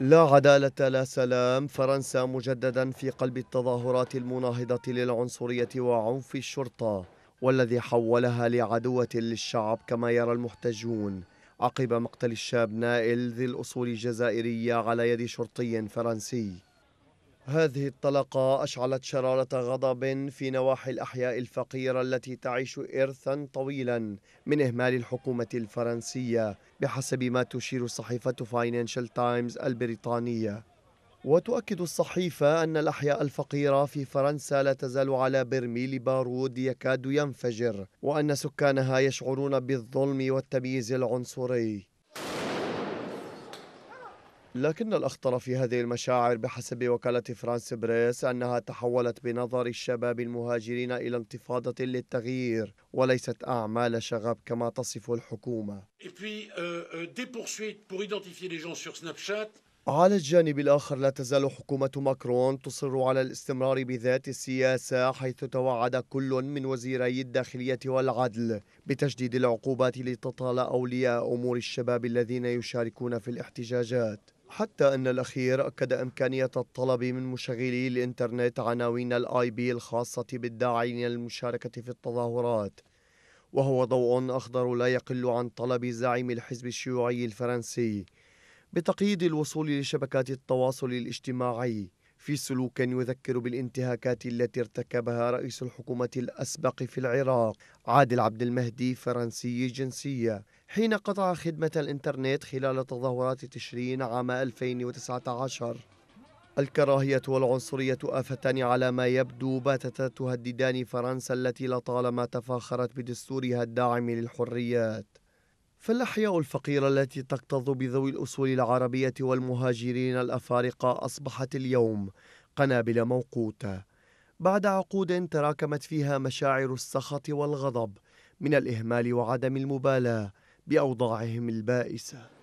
لا عدالة لا سلام فرنسا مجددا في قلب التظاهرات المناهضة للعنصرية وعنف الشرطة والذي حولها لعدوة للشعب كما يرى المحتجون عقب مقتل الشاب نائل ذي الأصول الجزائرية على يد شرطي فرنسي هذه الطلقة أشعلت شرارة غضب في نواحي الأحياء الفقيرة التي تعيش إرثا طويلا من إهمال الحكومة الفرنسية بحسب ما تشير صحيفة فاينانشال تايمز البريطانية وتؤكد الصحيفة أن الأحياء الفقيرة في فرنسا لا تزال على برميل بارود يكاد ينفجر وأن سكانها يشعرون بالظلم والتمييز العنصري لكن الأخطر في هذه المشاعر بحسب وكالة فرانس بريس أنها تحولت بنظر الشباب المهاجرين إلى انتفاضة للتغيير وليست أعمال شغب كما تصف الحكومة euh, euh, على الجانب الآخر لا تزال حكومة ماكرون تصر على الاستمرار بذات السياسة حيث توعد كل من وزيري الداخلية والعدل بتشديد العقوبات لتطال أولياء أمور الشباب الذين يشاركون في الاحتجاجات حتى أن الأخير أكد إمكانية الطلب من مشغلي الإنترنت عناوين الآي بي الخاصة بالداعين للمشاركة في التظاهرات وهو ضوء أخضر لا يقل عن طلب زعيم الحزب الشيوعي الفرنسي بتقييد الوصول لشبكات التواصل الاجتماعي في سلوك يذكر بالانتهاكات التي ارتكبها رئيس الحكومة الأسبق في العراق عادل عبد المهدي فرنسي الجنسية حين قطع خدمة الإنترنت خلال تظاهرات تشرين عام 2019 الكراهية والعنصرية آفتان على ما يبدو باتتا تهددان فرنسا التي لطالما تفاخرت بدستورها الداعم للحريات فالأحياء الفقيرة التي تكتظ بذوي الأصول العربية والمهاجرين الأفارقة أصبحت اليوم قنابل موقوتة بعد عقود تراكمت فيها مشاعر السخط والغضب من الإهمال وعدم المبالاة بأوضاعهم البائسة